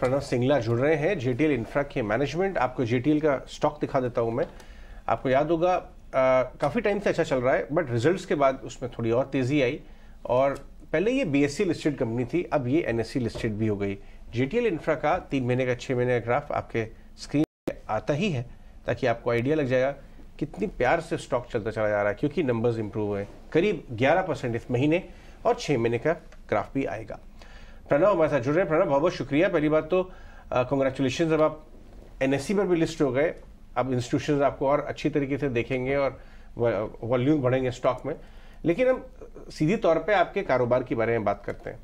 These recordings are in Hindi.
प्रणव सिंगला जुड़ रहे हैं जेटीएल इंफ्रा के मैनेजमेंट आपको जेटीएल का स्टॉक दिखा देता हूं मैं आपको याद होगा काफ़ी टाइम से अच्छा चल रहा है बट रिजल्ट्स के बाद उसमें थोड़ी और तेज़ी आई और पहले ये बीएससी लिस्टेड कंपनी थी अब ये एन लिस्टेड e भी हो गई जेटीएल इंफ्रा का तीन महीने का छः महीने का ग्राफ आपके स्क्रीन पर आता ही है ताकि आपको आइडिया लग जाएगा कितनी प्यार से स्टॉक चलता चला जा रहा है क्योंकि नंबर्स इंप्रूव हुए करीब 11 परसेंट इस महीने और छः महीने का ग्राफ भी आएगा प्रणव हमारे साथ जुड़ रहे हैं प्रणव बहुत बहुत शुक्रिया पहली बात तो कॉन्ग्रेचुलेशन अब आप एन पर भी लिस्ट हो गए अब इंस्टीट्यूशन आपको और अच्छी तरीके से देखेंगे और वॉल्यूम बढ़ेंगे स्टॉक में लेकिन हम सीधी तौर पे आपके कारोबार के बारे में बात करते हैं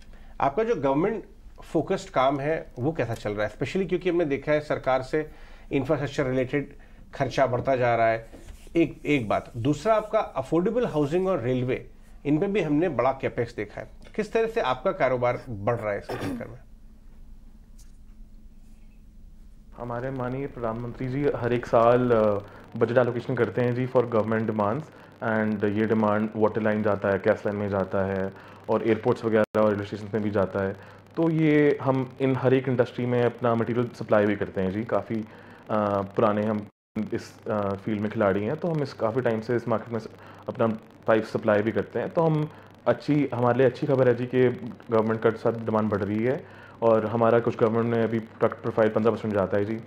आपका जो गवर्नमेंट फोकस्ड काम है वो कैसा चल रहा है स्पेशली क्योंकि हमने देखा है सरकार से इंफ्रास्ट्रक्चर रिलेटेड खर्चा बढ़ता जा रहा है एक एक बात दूसरा आपका अफोर्डेबल हाउसिंग और रेलवे इनमें भी हमने बड़ा कैपेक्स देखा है किस तरह से आपका कारोबार बढ़ रहा है इस चक्कर में हमारे माननीय प्रधानमंत्री जी हर एक साल बजट एलोकेशन करते हैं G for government demands and ये डिमांड वाटर लाइन जाता है गैस लाइन में जाता है और एयरपोर्ट्स वगैरह और रेलवे स्टेशन में भी जाता है तो ये हम इन हर एक इंडस्ट्री में अपना मटेरियल सप्लाई भी करते हैं जी काफ़ी पुराने हम इस फील्ड में खिलाड़ी हैं तो हम इस काफ़ी टाइम से इस मार्केट में अपना पाइप सप्लाई भी करते हैं तो हम अच्छी हमारे लिए अच्छी खबर है जी कि गवर्नमेंट का सब डिमांड बढ़ रही है और हमारा कुछ गवर्नमेंट ने अभी ट्रक प्रोफाइल पंद्रह परसेंट जाता है जी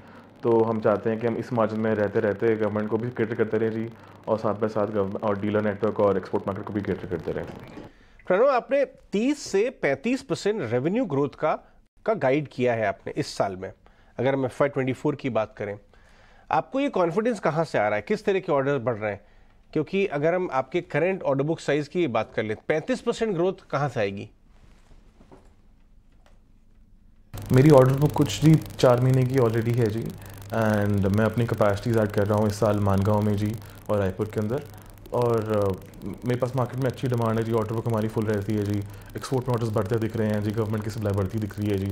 तो हम चाहते हैं कि हम इस मार्जिन में रहते रहते गवर्नमेंट को भी कैटर करते रहें जी और साथ में साथ और डीलर नेटवर्क और एक्सपोर्ट मार्केट को भी कैटर करते रहें प्रणव आपने 30 से 35 परसेंट रेवेन्यू ग्रोथ का का गाइड किया है आपने इस साल में अगर हम एफ की बात करें आपको ये कॉन्फिडेंस कहाँ से आ रहा है किस तरह के ऑर्डर बढ़ रहे हैं क्योंकि अगर हम आपके करेंट ऑर्डर बुक साइज की बात कर लें पैंतीस परसेंट ग्रोथ कहाँ से आएगी मेरी ऑर्डर बुक कुछ जी चार महीने की ऑलरेडी है जी एंड मैं अपनी कैपेसिटीज़ ऐड कर रहा हूँ इस साल मानगांव में जी और रायपुर के अंदर और uh, मेरे पास मार्केट में अच्छी डिमांड है जी ऑर्डर बुक हमारी फुल रहती है जी एक्सपोर्ट में ऑर्डर्स बढ़ते दिख रहे हैं जी गवर्नमेंट की सप्लाई बढ़ती दिख रही है जी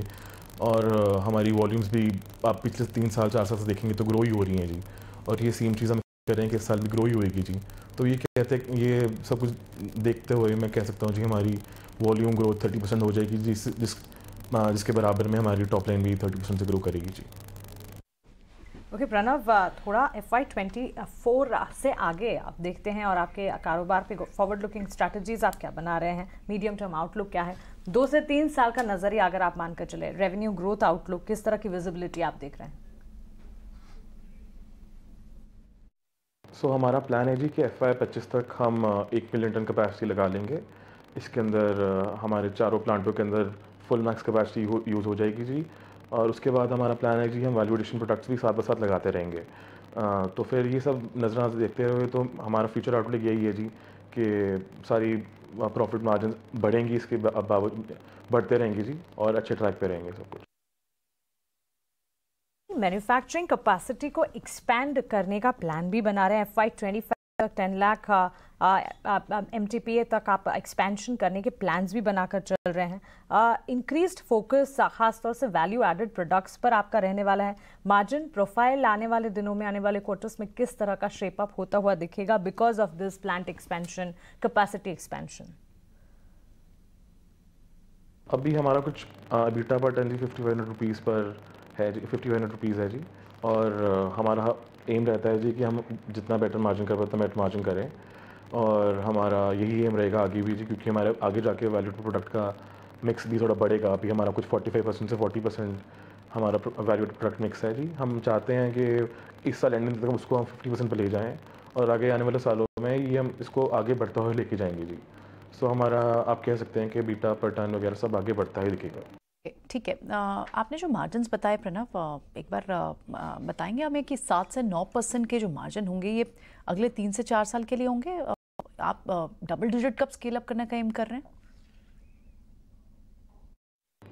और uh, हमारी वॉल्यूम्स भी आप पिछले तीन साल चार साल से देखेंगे तो ग्रो ही हो रही हैं जी और ये सेम चीज़ हम करें कि इस साल भी ग्रो ही हुएगी जी तो ये कहते हैं ये सब कुछ देखते हुए मैं कह सकता हूँ जी हमारी वॉल्यूम ग्रोथ थर्टी हो जाएगी जिस जिस जिसके बराबर में हमारी टॉप लाइन भी थर्टी से ग्रो करेगी जी ओके okay, प्रणव थोड़ा एफ आई ट्वेंटी फोर से आगे आप देखते हैं और आपके कारोबार पे फॉरवर्ड लुकिंग स्ट्रैटेजीज आप क्या बना रहे हैं मीडियम टर्म आउटलुक क्या है दो से तीन साल का नज़रिया अगर आप मानकर चले रेवेन्यू ग्रोथ आउटलुक किस तरह की विजिबिलिटी आप देख रहे हैं सो so, हमारा प्लान है जी कि एफ आई पच्चीस तक हम एक मिलियन टन कैपेसिटी लगा लेंगे इसके अंदर हमारे चारों प्लांटों के अंदर फुल मैक्स कैपेसिटी यूज़ हो जाएगी जी और उसके बाद हमारा प्लान है जी हम वैल्यू एडिशन प्रोडक्ट्स भी साथ साथ लगाते रहेंगे तो फिर ये सब नजराना देखते हुए तो हमारा फ्यूचर आउटलुक यही है जी कि सारी प्रॉफिट मार्जिन बढ़ेंगी इसके बावजूद बढ़ते रहेंगे जी और अच्छे ट्रैक पे रहेंगे सब कुछ मैन्युफैक्चरिंग कैपेसिटी को एक्सपेंड करने का प्लान भी बना रहे हैं एफ आई ट्वेंटी फाइव तक ten lakh M T P A तक आप एक्सपेंशन करने के प्लान्स भी बनाकर चल रहे हैं इंक्रीज uh, फोकस uh, खासतौर से वैल्यू एडेड प्रोडक्ट्स पर आपका रहने वाला है मार्जिन प्रोफाइल आने वाले दिनों में आने वाले क्वार्टर्स में किस तरह का शेप अप होता हुआ दिखेगा because of this plant expansion capacity expansion अभी हमारा कुछ बीटा uh, पर ten fifty five hundred rupees पर है जी फिफ्टी हंड्रेड रुपीज़ है जी और हमारा एम रहता है जी कि हम जितना बेटर मार्जिन कर पाए उतना बेटर मार्जिन करें और हमारा यही एम रहेगा आगे भी जी क्योंकि हमारे आगे जाके वैल्यू टू प्रोडक्ट का मिक्स भी थोड़ा बढ़ेगा अभी हमारा कुछ फोर्टी फाइव परसेंट से फोर्टी परसेंट हमारा वैल्यू टू प्रोडक्ट मिक्स है जी हम चाहते हैं कि इस साल एंडिंग तक उसको हम फिफ्टी परसेंट पर ले जाएँ और आगे आने वाले सालों में ये हम इसको आगे बढ़ता हुआ लेके जाएंगे जी सो हमारा आप कह सकते हैं कि बीटा पर टन वगैरह सब आगे बढ़ता ही दिखेगा ठीक है आपने जो मार्जिन बताए प्रणव एक बार बताएंगे हमें कि सात से नौ परसेंट के जो मार्जिन होंगे ये अगले तीन से चार साल के लिए होंगे आप डबल डिजिट कब स्केल अप करने का एम कर रहे हैं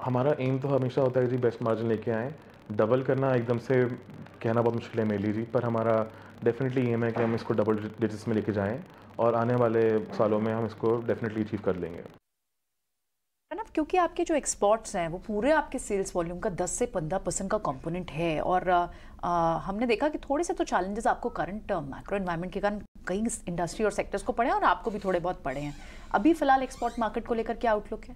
हमारा एम तो हमेशा होता है जी बेस्ट मार्जिन लेके आए डबल करना एकदम से कहना बहुत मुश्किल है मेरी जी पर हमारा डेफिनेटली एम है कि हम इसको डबल डिजिट्स में लेके जाएं और आने वाले सालों में हम इसको डेफिनेटली अचीव कर लेंगे क्योंकि आपके जो एक्सपोर्ट्स हैं वो पूरे आपके सेल्स वॉल्यूम का 10 से 15 परसेंट का कंपोनेंट है और आ, हमने देखा कि थोड़े से तो चैलेंजेस आपको करंट माइक्रो इन्वायरमेंट के कारण कई इंडस्ट्री और सेक्टर्स को पड़े हैं और आपको भी थोड़े बहुत पड़े हैं अभी फिलहाल एक्सपोर्ट मार्केट को लेकर क्या आउटलुक है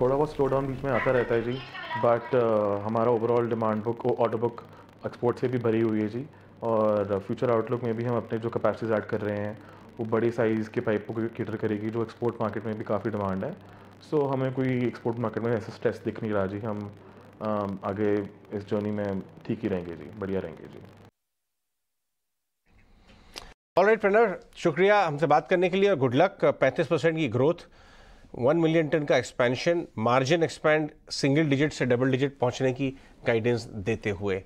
थोड़ा बहुत स्लो डाउन बीच में आता रहता है जी बट uh, हमारा overall demand book order book export से भी भरी हुई है जी और फ्यूचर आउटलुक में भी हम अपने जो कैपेसिटीज़ ऐड कर रहे हैं वो बड़े साइज़ के पाइपों को कैटर करेगी जो एक्सपोर्ट मार्केट में भी काफ़ी डिमांड है सो so, हमें कोई एक्सपोर्ट मार्केट में ऐसा स्ट्रेस दिख नहीं रहा जी हम आगे इस जर्नी में ठीक ही रहेंगे जी बढ़िया रहेंगे जी ऑल राइट प्रणव शुक्रिया हमसे बात करने के लिए और गुड लक पैंतीस परसेंट की ग्रोथ वन मिलियन टन का expansion margin expand single digit से डबल डिजिट पहुंचने की गाइडेंस देते हुए